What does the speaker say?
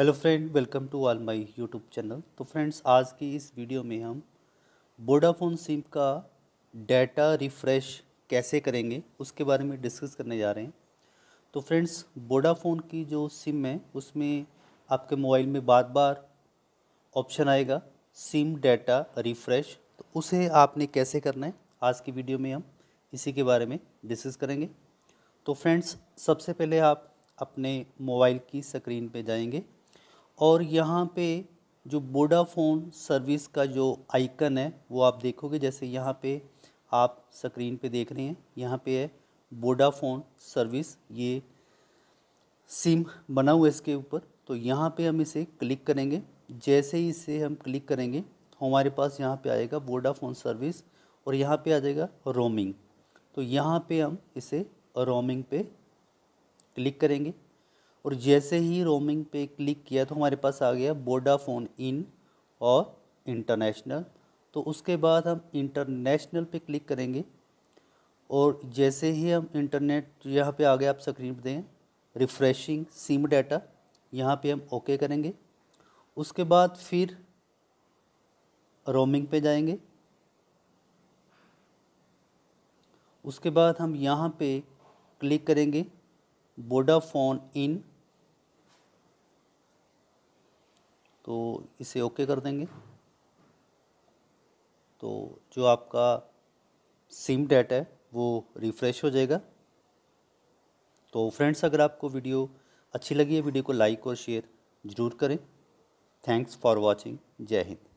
hello friend welcome to all my YouTube channel तो friends आज की इस वीडियो में हम वोडाफोन सिम का डाटा रिफ़्रेश कैसे करेंगे उसके बारे में डिस्कस करने जा रहे हैं तो फ्रेंड्स वोडाफोन की जो सिम है उसमें आपके मोबाइल में बार बार ऑप्शन आएगा सिम डाटा रिफ़्रेश तो उसे आपने कैसे करना है आज की वीडियो में हम इसी के बारे में डिस्कस करेंगे तो फ्रेंड्स सबसे पहले आप अपने मोबाइल की स्क्रीन पे जाएंगे और यहाँ पे जो वोडाफोन सर्विस का जो आइकन है वो आप देखोगे जैसे यहाँ पे आप स्क्रीन पे देख रहे हैं यहाँ पे है वोडाफोन सर्विस ये सिम बना हुआ है इसके ऊपर तो यहाँ पे हम इसे क्लिक करेंगे जैसे ही इसे हम क्लिक करेंगे हमारे पास यहाँ पे आएगा वोडाफोन सर्विस और यहाँ पे आ जाएगा रोमिंग तो यहाँ पे हम इसे रोमिंग पे क्लिक करेंगे और जैसे ही रोमिंग पे क्लिक किया तो हमारे पास आ गया वोडाफोन इन और इंटरनेशनल तो उसके बाद हम इंटरनेशनल पे क्लिक करेंगे और जैसे ही हम इंटरनेट यहाँ पे आ गया आप स्क्रीन पर दें रिफ्रेशिंग सिम डाटा यहाँ पे हम ओके करेंगे उसके बाद फिर रोमिंग पे जाएंगे उसके बाद हम यहाँ पे क्लिक करेंगे वोडाफोन इन तो इसे ओके कर देंगे तो जो आपका सिम डेट है वो रिफ़्रेश हो जाएगा तो फ्रेंड्स अगर आपको वीडियो अच्छी लगी है वीडियो को लाइक और शेयर ज़रूर करें थैंक्स फॉर वॉचिंग जय हिंद